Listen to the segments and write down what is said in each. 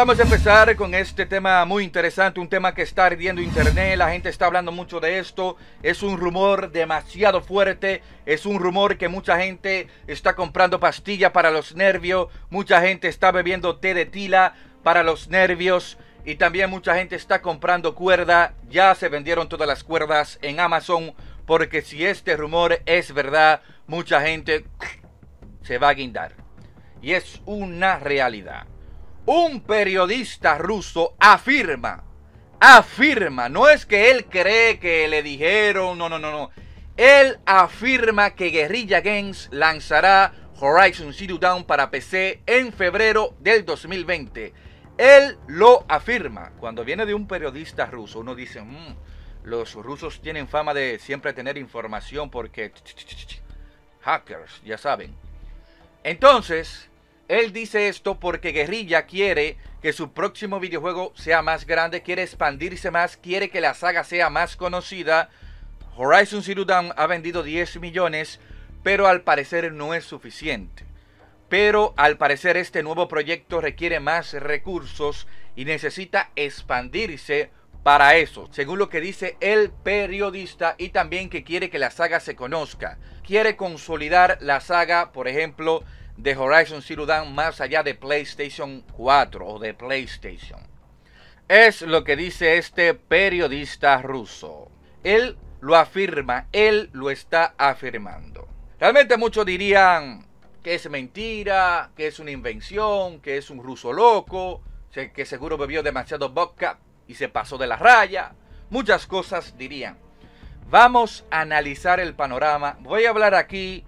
vamos a empezar con este tema muy interesante, un tema que está ardiendo internet, la gente está hablando mucho de esto, es un rumor demasiado fuerte, es un rumor que mucha gente está comprando pastillas para los nervios, mucha gente está bebiendo té de tila para los nervios y también mucha gente está comprando cuerda, ya se vendieron todas las cuerdas en Amazon porque si este rumor es verdad, mucha gente se va a guindar y es una realidad un periodista ruso afirma, afirma, no es que él cree que le dijeron, no, no, no, no. Él afirma que Guerrilla Games lanzará Horizon Zero Dawn para PC en febrero del 2020. Él lo afirma. Cuando viene de un periodista ruso, uno dice, mm, los rusos tienen fama de siempre tener información porque hackers, ya saben. Entonces, él dice esto porque Guerrilla quiere que su próximo videojuego sea más grande, quiere expandirse más, quiere que la saga sea más conocida. Horizon Zero Dawn ha vendido 10 millones, pero al parecer no es suficiente. Pero al parecer este nuevo proyecto requiere más recursos y necesita expandirse para eso, según lo que dice el periodista y también que quiere que la saga se conozca. Quiere consolidar la saga, por ejemplo, de Horizon Zero Dawn más allá de PlayStation 4 o de PlayStation. Es lo que dice este periodista ruso. Él lo afirma, él lo está afirmando. Realmente muchos dirían que es mentira, que es una invención, que es un ruso loco, que seguro bebió demasiado vodka y se pasó de la raya. Muchas cosas dirían. Vamos a analizar el panorama. Voy a hablar aquí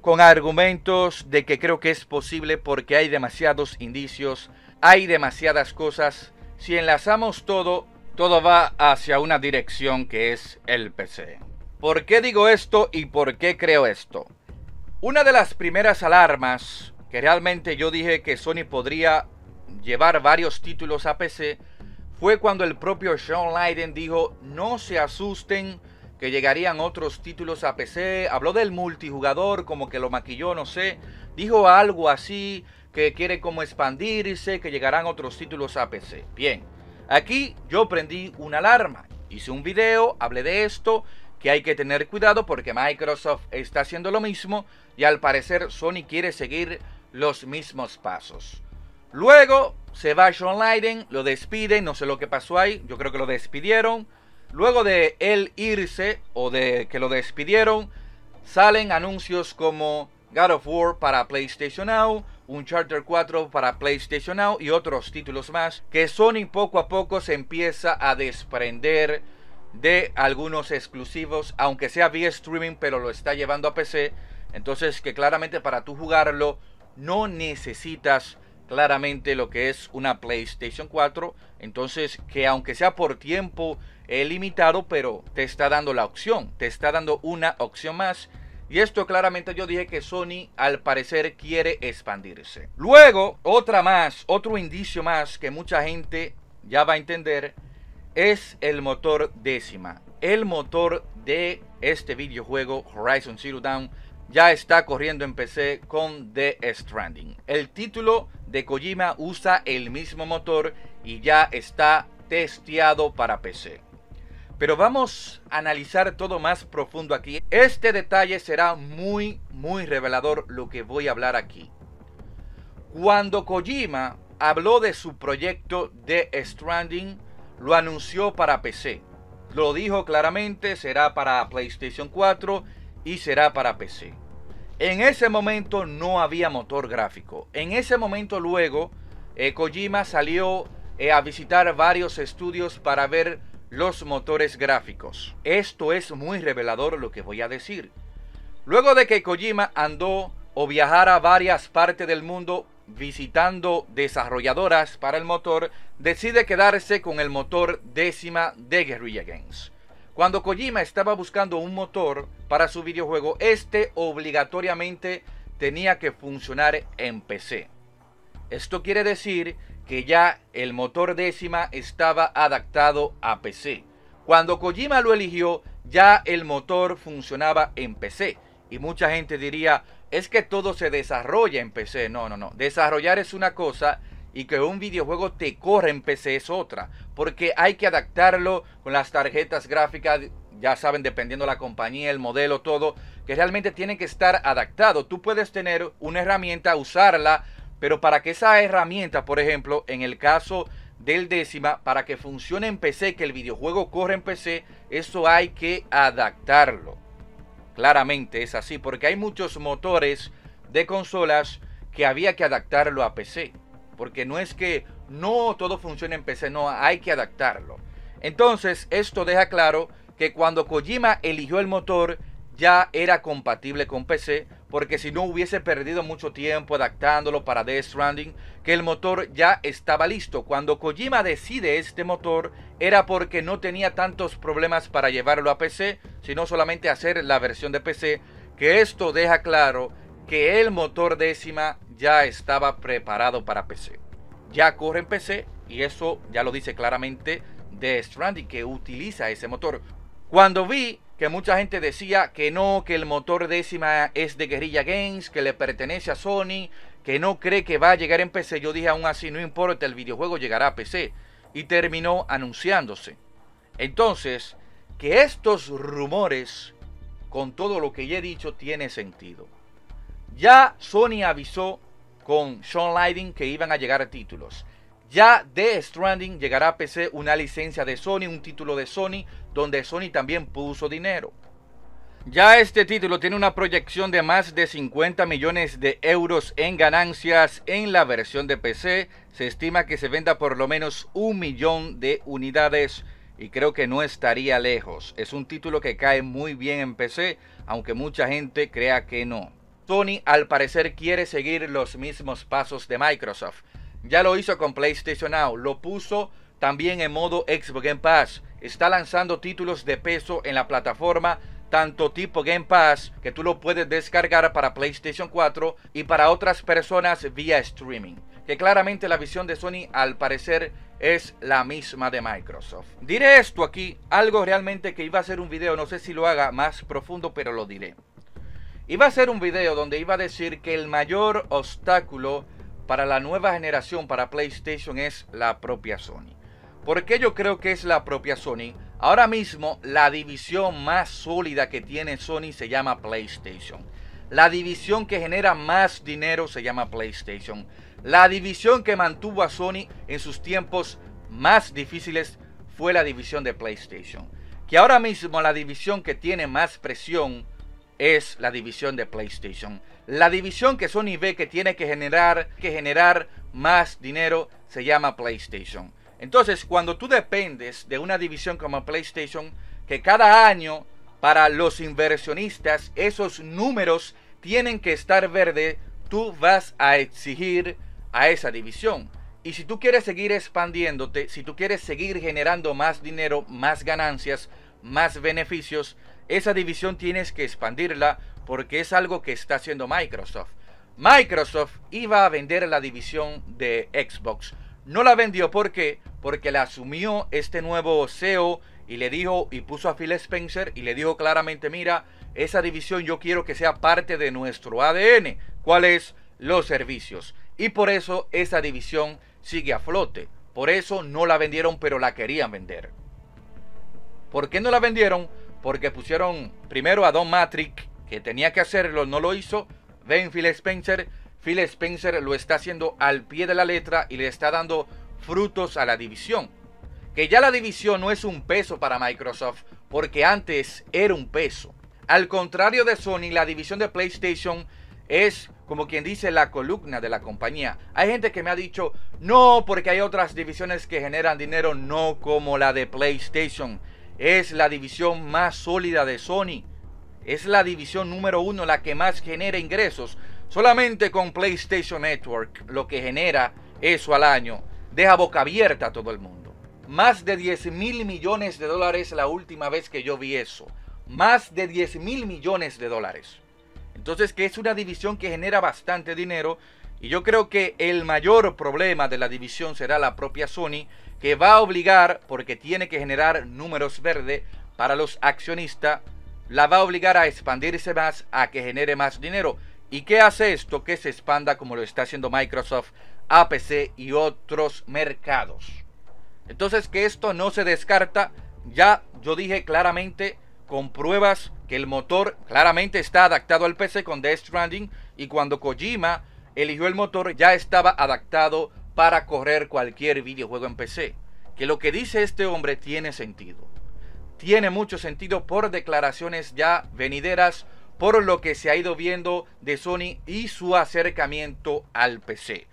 con argumentos de que creo que es posible porque hay demasiados indicios, hay demasiadas cosas. Si enlazamos todo, todo va hacia una dirección que es el PC. ¿Por qué digo esto y por qué creo esto? Una de las primeras alarmas que realmente yo dije que Sony podría llevar varios títulos a PC fue cuando el propio Sean Leiden dijo, no se asusten que llegarían otros títulos a PC, habló del multijugador, como que lo maquilló, no sé, dijo algo así, que quiere como expandirse, que llegarán otros títulos a PC. Bien, aquí yo prendí una alarma, hice un video, hablé de esto, que hay que tener cuidado porque Microsoft está haciendo lo mismo y al parecer Sony quiere seguir los mismos pasos. Luego se va John Leiden, lo despide, no sé lo que pasó ahí, yo creo que lo despidieron. Luego de él irse o de que lo despidieron, salen anuncios como God of War para PlayStation Now, Charter 4 para PlayStation Now y otros títulos más que Sony poco a poco se empieza a desprender de algunos exclusivos, aunque sea vía streaming, pero lo está llevando a PC. Entonces que claramente para tú jugarlo no necesitas claramente lo que es una PlayStation 4. Entonces, que aunque sea por tiempo eh, limitado, pero te está dando la opción, te está dando una opción más. Y esto claramente yo dije que Sony al parecer quiere expandirse. Luego, otra más, otro indicio más que mucha gente ya va a entender, es el motor décima. El motor de este videojuego Horizon Zero Dawn ya está corriendo en PC con The Stranding. El título de Kojima usa el mismo motor y ya está testeado para PC. Pero vamos a analizar todo más profundo aquí. Este detalle será muy, muy revelador lo que voy a hablar aquí. Cuando Kojima habló de su proyecto de Stranding, lo anunció para PC. Lo dijo claramente, será para PlayStation 4 y será para PC. En ese momento no había motor gráfico. En ese momento luego, eh, Kojima salió eh, a visitar varios estudios para ver los motores gráficos. Esto es muy revelador lo que voy a decir. Luego de que Kojima andó o viajara a varias partes del mundo visitando desarrolladoras para el motor, decide quedarse con el motor décima de Guerrilla Games. Cuando Kojima estaba buscando un motor para su videojuego, este obligatoriamente tenía que funcionar en PC. Esto quiere decir que ya el motor décima estaba adaptado a PC. Cuando Kojima lo eligió, ya el motor funcionaba en PC. Y mucha gente diría, es que todo se desarrolla en PC. No, no, no. Desarrollar es una cosa y que un videojuego te corre en PC es otra, porque hay que adaptarlo con las tarjetas gráficas, ya saben, dependiendo la compañía, el modelo, todo, que realmente tiene que estar adaptado. Tú puedes tener una herramienta, usarla, pero para que esa herramienta, por ejemplo, en el caso del décima, para que funcione en PC, que el videojuego corra en PC, eso hay que adaptarlo. Claramente es así, porque hay muchos motores de consolas que había que adaptarlo a PC porque no es que no todo funcione en PC, no, hay que adaptarlo. Entonces, esto deja claro que cuando Kojima eligió el motor, ya era compatible con PC, porque si no hubiese perdido mucho tiempo adaptándolo para Death Stranding, que el motor ya estaba listo. Cuando Kojima decide este motor, era porque no tenía tantos problemas para llevarlo a PC, sino solamente hacer la versión de PC, que esto deja claro que el motor décima ya estaba preparado para PC. Ya corre en PC y eso ya lo dice claramente de Stranding que utiliza ese motor. Cuando vi que mucha gente decía que no, que el motor décima es de Guerrilla Games, que le pertenece a Sony, que no cree que va a llegar en PC, yo dije aún así, no importa, el videojuego llegará a PC. Y terminó anunciándose. Entonces, que estos rumores, con todo lo que ya he dicho, tiene sentido. Ya Sony avisó con Sean Lighting que iban a llegar títulos. Ya de Stranding llegará a PC una licencia de Sony, un título de Sony, donde Sony también puso dinero. Ya este título tiene una proyección de más de 50 millones de euros en ganancias en la versión de PC. Se estima que se venda por lo menos un millón de unidades y creo que no estaría lejos. Es un título que cae muy bien en PC, aunque mucha gente crea que no. Sony al parecer quiere seguir los mismos pasos de Microsoft. Ya lo hizo con PlayStation Now, lo puso también en modo Xbox Game Pass. Está lanzando títulos de peso en la plataforma, tanto tipo Game Pass, que tú lo puedes descargar para PlayStation 4 y para otras personas vía streaming. Que claramente la visión de Sony al parecer es la misma de Microsoft. Diré esto aquí, algo realmente que iba a ser un video, no sé si lo haga más profundo, pero lo diré. Iba a hacer un video donde iba a decir que el mayor obstáculo para la nueva generación para PlayStation es la propia Sony. Porque yo creo que es la propia Sony? Ahora mismo la división más sólida que tiene Sony se llama PlayStation. La división que genera más dinero se llama PlayStation. La división que mantuvo a Sony en sus tiempos más difíciles fue la división de PlayStation. Que ahora mismo la división que tiene más presión es la división de PlayStation. La división que Sony ve que tiene que generar, que generar más dinero se llama PlayStation. Entonces, cuando tú dependes de una división como PlayStation, que cada año para los inversionistas esos números tienen que estar verde, tú vas a exigir a esa división. Y si tú quieres seguir expandiéndote, si tú quieres seguir generando más dinero, más ganancias, más beneficios, esa división tienes que expandirla porque es algo que está haciendo Microsoft. Microsoft iba a vender la división de Xbox. No la vendió ¿por qué? porque la asumió este nuevo CEO y le dijo y puso a Phil Spencer y le dijo claramente, mira, esa división yo quiero que sea parte de nuestro ADN. ¿Cuál es? Los servicios. Y por eso esa división sigue a flote. Por eso no la vendieron, pero la querían vender. ¿Por qué no la vendieron? porque pusieron primero a Don Matrick, que tenía que hacerlo, no lo hizo. Ven Phil Spencer, Phil Spencer lo está haciendo al pie de la letra y le está dando frutos a la división. Que ya la división no es un peso para Microsoft, porque antes era un peso. Al contrario de Sony, la división de PlayStation es como quien dice la columna de la compañía. Hay gente que me ha dicho, no, porque hay otras divisiones que generan dinero, no como la de PlayStation. Es la división más sólida de Sony. Es la división número uno, la que más genera ingresos. Solamente con PlayStation Network, lo que genera eso al año, deja boca abierta a todo el mundo. Más de 10 mil millones de dólares la última vez que yo vi eso. Más de 10 mil millones de dólares. Entonces, que es una división que genera bastante dinero y yo creo que el mayor problema de la división será la propia Sony, que va a obligar, porque tiene que generar números verdes para los accionistas, la va a obligar a expandirse más, a que genere más dinero. ¿Y qué hace esto? Que se expanda como lo está haciendo Microsoft, APC y otros mercados. Entonces que esto no se descarta, ya yo dije claramente con pruebas que el motor claramente está adaptado al PC con Death Stranding y cuando Kojima eligió el motor ya estaba adaptado para correr cualquier videojuego en PC. Que lo que dice este hombre tiene sentido. Tiene mucho sentido por declaraciones ya venideras, por lo que se ha ido viendo de Sony y su acercamiento al PC.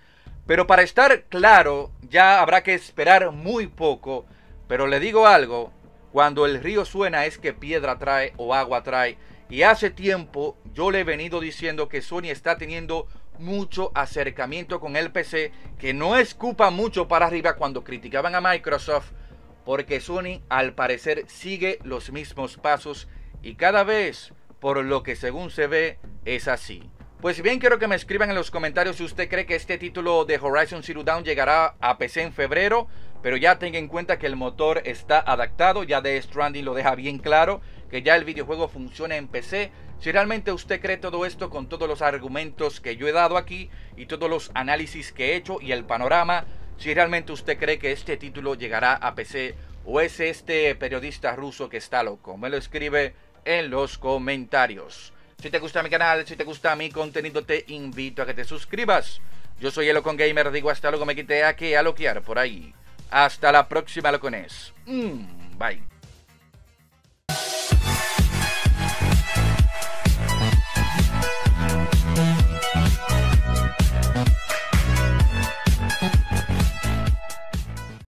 Pero para estar claro, ya habrá que esperar muy poco. Pero le digo algo, cuando el río suena es que piedra trae o agua trae. Y hace tiempo yo le he venido diciendo que Sony está teniendo mucho acercamiento con el PC, que no escupa mucho para arriba cuando criticaban a Microsoft, porque Sony al parecer sigue los mismos pasos y cada vez, por lo que según se ve, es así. Pues bien, quiero que me escriban en los comentarios si usted cree que este título de Horizon Zero Dawn llegará a PC en febrero, pero ya tenga en cuenta que el motor está adaptado, ya de Stranding lo deja bien claro, que ya el videojuego funciona en PC, si realmente usted cree todo esto con todos los argumentos que yo he dado aquí y todos los análisis que he hecho y el panorama, si realmente usted cree que este título llegará a PC o es este periodista ruso que está loco, me lo escribe en los comentarios. Si te gusta mi canal, si te gusta mi contenido, te invito a que te suscribas. Yo soy con Gamer, digo hasta luego, me quité aquí a loquear por ahí. Hasta la próxima, locones. Mm, bye.